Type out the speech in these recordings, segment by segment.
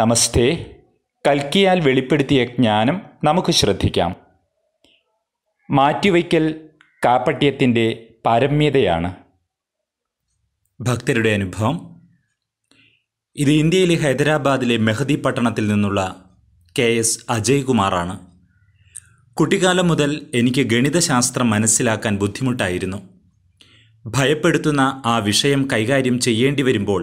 നമസ്തേ കൽക്കിയാൽ വെളിപ്പെടുത്തിയ ജ്ഞാനം നമുക്ക് ശ്രദ്ധിക്കാം മാറ്റിവയ്ക്കൽ കാപ്പട്യത്തിൻ്റെ പാരമ്യതയാണ് ഭക്തരുടെ അനുഭവം ഇത് ഇന്ത്യയിലെ ഹൈദരാബാദിലെ മെഹദി പട്ടണത്തിൽ നിന്നുള്ള കെ എസ് അജയ്കുമാറാണ് കുട്ടിക്കാലം മുതൽ എനിക്ക് ഗണിതശാസ്ത്രം മനസ്സിലാക്കാൻ ബുദ്ധിമുട്ടായിരുന്നു ഭയപ്പെടുത്തുന്ന ആ വിഷയം കൈകാര്യം ചെയ്യേണ്ടി വരുമ്പോൾ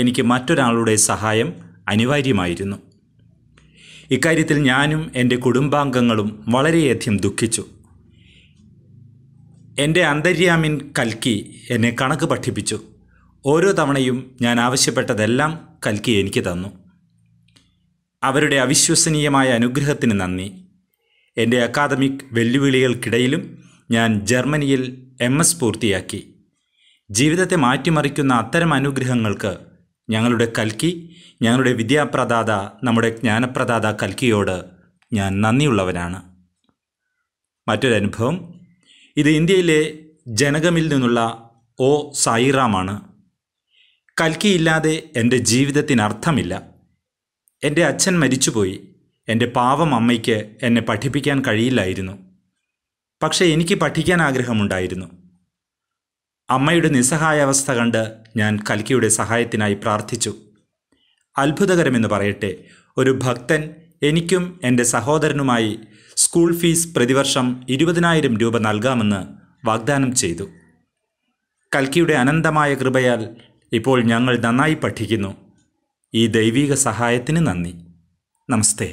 എനിക്ക് മറ്റൊരാളുടെ സഹായം അനിവാര്യമായിരുന്നു ഇക്കാര്യത്തിൽ ഞാനും എൻ്റെ കുടുംബാംഗങ്ങളും വളരെയധികം ദുഃഖിച്ചു എൻ്റെ അന്തര്യാമിൻ കൽക്കി എന്നെ കണക്ക് പഠിപ്പിച്ചു ഓരോ തവണയും ഞാൻ ആവശ്യപ്പെട്ടതെല്ലാം കൽക്കി എനിക്ക് തന്നു അവരുടെ അവിശ്വസനീയമായ അനുഗ്രഹത്തിന് നന്ദി എൻ്റെ അക്കാദമിക് വെല്ലുവിളികൾക്കിടയിലും ഞാൻ ജർമ്മനിയിൽ എം എസ് പൂർത്തിയാക്കി ജീവിതത്തെ മാറ്റിമറിക്കുന്ന അത്തരം അനുഗ്രഹങ്ങൾക്ക് ഞങ്ങളുടെ കൽക്കി ഞങ്ങളുടെ വിദ്യാപ്രദാത നമ്മുടെ ജ്ഞാനപ്രദാത കൽക്കിയോട് ഞാൻ നന്ദിയുള്ളവനാണ് മറ്റൊരനുഭവം ഇത് ഇന്ത്യയിലെ ജനകമിൽ നിന്നുള്ള ഒ സായിറാമാണ് കൽക്കിയില്ലാതെ എൻ്റെ ജീവിതത്തിന് അർത്ഥമില്ല എൻ്റെ അച്ഛൻ മരിച്ചുപോയി എൻ്റെ പാവം അമ്മയ്ക്ക് എന്നെ പഠിപ്പിക്കാൻ കഴിയില്ലായിരുന്നു പക്ഷേ എനിക്ക് പഠിക്കാൻ ആഗ്രഹമുണ്ടായിരുന്നു അമ്മയുടെ നിസ്സഹായാവസ്ഥ കണ്ട് ഞാൻ കൽക്കിയുടെ സഹായത്തിനായി പ്രാർത്ഥിച്ചു അത്ഭുതകരമെന്ന് പറയട്ടെ ഒരു ഭക്തൻ എനിക്കും എൻ്റെ സഹോദരനുമായി സ്കൂൾ ഫീസ് പ്രതിവർഷം ഇരുപതിനായിരം രൂപ നൽകാമെന്ന് വാഗ്ദാനം ചെയ്തു കൽക്കിയുടെ അനന്തമായ കൃപയാൽ ഇപ്പോൾ ഞങ്ങൾ നന്നായി പഠിക്കുന്നു ഈ ദൈവിക സഹായത്തിന് നന്ദി നമസ്തേ